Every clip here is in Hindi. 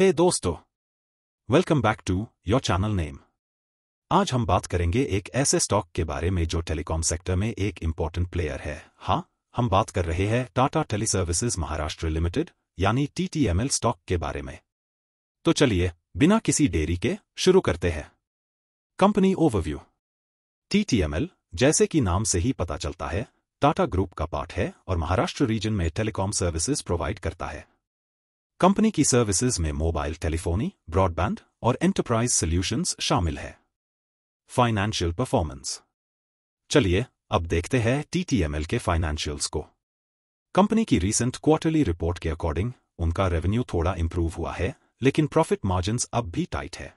हे hey दोस्तों welcome back to your channel name आज हम बात करेंगे एक ऐसे स्टॉक के बारे में जो टेलीकॉम सेक्टर में एक इंपॉर्टेंट प्लेयर है हाँ हम बात कर रहे हैं Tata teleservices Maharashtra limited यानी टीटीएमएल स्टॉक के बारे में तो चलिए बिना किसी देरी के शुरू करते हैं कंपनी ओवरव्यू टीटीएमएल जैसे कि नाम से ही पता चलता है टाटा ग्रुप का पार्ट है और महाराष्ट्र रीजन में टेलीकॉम सर्विसेज प्रोवाइड करता है कंपनी की सर्विसेज में मोबाइल टेलीफोनी ब्रॉडबैंड और एंटरप्राइज सॉल्यूशंस शामिल है फाइनेंशियल परफॉर्मेंस चलिए अब देखते हैं टीटीएमएल के फाइनेंशियल्स को कंपनी की रीसेंट क्वार्टरली रिपोर्ट के अकॉर्डिंग उनका रेवेन्यू थोड़ा इंप्रूव हुआ है लेकिन प्रॉफिट मार्जिन अब भी टाइट है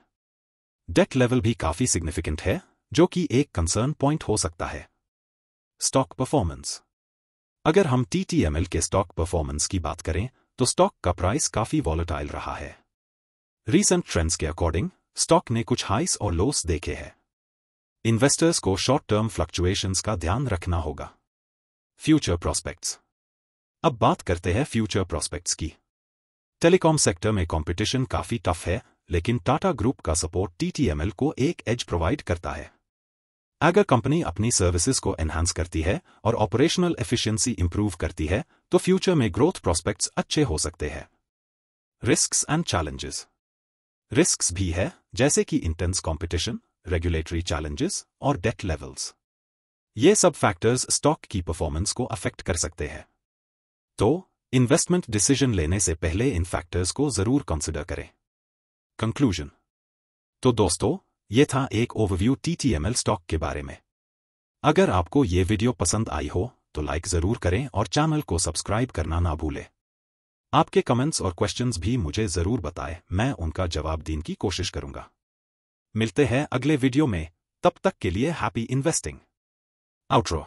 डेट लेवल भी काफी सिग्निफिकेंट है जो कि एक कंसर्न पॉइंट हो सकता है स्टॉक परफॉर्मेंस अगर हम टीटीएमएल के स्टॉक परफॉर्मेंस की बात करें तो स्टॉक का प्राइस काफी वॉलेटाइल रहा है रीसेंट ट्रेंड्स के अकॉर्डिंग स्टॉक ने कुछ हाइस और लोस देखे हैं इन्वेस्टर्स को शॉर्ट टर्म फ्लक्चुएशंस का ध्यान रखना होगा फ्यूचर प्रॉस्पेक्ट्स अब बात करते हैं फ्यूचर प्रॉस्पेक्ट्स की टेलीकॉम सेक्टर में कंपटीशन काफी टफ है लेकिन टाटा ग्रुप का सपोर्ट टीटीएमएल को एक एज प्रोवाइड करता है अगर कंपनी अपनी सर्विसेज को एनहांस करती है और ऑपरेशनल एफिशिएंसी इंप्रूव करती है तो फ्यूचर में ग्रोथ प्रोस्पेक्ट्स अच्छे हो सकते हैं रिस्क एंड चैलेंजेस रिस्क भी है जैसे कि इंटेंस कॉम्पिटिशन रेगुलेटरी चैलेंजेस और डेट लेवल्स ये सब फैक्टर्स स्टॉक की परफॉर्मेंस को अफेक्ट कर सकते हैं तो इन्वेस्टमेंट डिसीजन लेने से पहले इन फैक्टर्स को जरूर कंसिडर करें कंक्लूजन तो दोस्तों ये था एक ओवरव्यू टीटीएमएल स्टॉक के बारे में अगर आपको ये वीडियो पसंद आई हो तो लाइक ज़रूर करें और चैनल को सब्सक्राइब करना ना भूलें आपके कमेंट्स और क्वेश्चंस भी मुझे ज़रूर बताएं मैं उनका जवाब देने की कोशिश करूंगा मिलते हैं अगले वीडियो में तब तक के लिए happy investing outro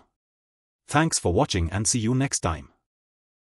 thanks for watching and see you next time